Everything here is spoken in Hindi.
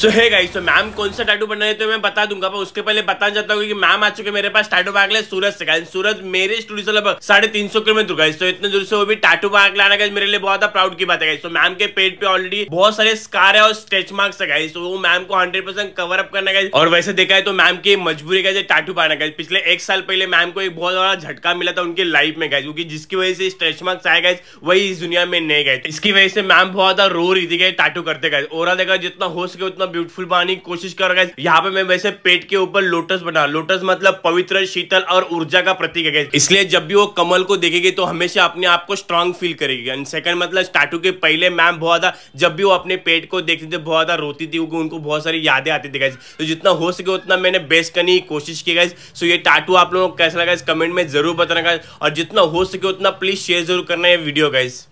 सो है गाइस तो मैम कौन सा टैटू बनाए तो मैं बता दूंगा पर उसके पहले बताना चाहता हूँ कि मैम आ चुके मेरे पास टैटू बाग ले सूरज से गाइस सूरज मेरे स्टूडियो से लगभग साढ़े तीन सौ किलोमीटर गाइस तो इतने दूर से वो भी टैटू बाग लाना गाइस मेरे लिए बहुत प्राउड की बात है गाइस तो मैम के पेट पे ऑलरेडी बहुत सारे स्कार है और स्ट्रेच मार्क्स है गाइस तो वो मैम को हंड्रेड परसेंट कवर अप करना गाइस और वैसे देखा है तो मैम की मजबूरी का टैटू पाना गाइस पिछले एक साल पहले मैम को एक बहुत बड़ा झटका मिला था उनकी लाइफ में गाइस क्योंकि जिसकी वजह से स्ट्रेच मार्क्स आए गए वही इस दुनिया में नहीं गए इसकी वजह से मैम बहुत रो रही थी टैटू करते गए और देखा जितना हो सके उतना बहुत ब्यूटीफुल बनाने की कोशिश कर रहा है यहाँ पे मैं वैसे पेट के ऊपर लोटस बना लोटस मतलब पवित्र शीतल और ऊर्जा का प्रतीक है इसलिए जब भी वो कमल को देखेगी तो हमेशा अपने आप को स्ट्रांग फील करेगी एंड सेकंड मतलब स्टार्टू के पहले मैम बहुत ज्यादा जब भी वो अपने पेट को देखती थी बहुत ज्यादा रोती थी उनको बहुत सारी यादें आती थी गैस तो जितना हो सके उतना मैंने बेस्ट करने की कोशिश की गई सो ये टाटू आप लोगों को कैसा लगा इस कमेंट में जरूर बताना गैस और जितना हो सके उतना प्लीज शेयर जरूर करना ये वीडियो गाइज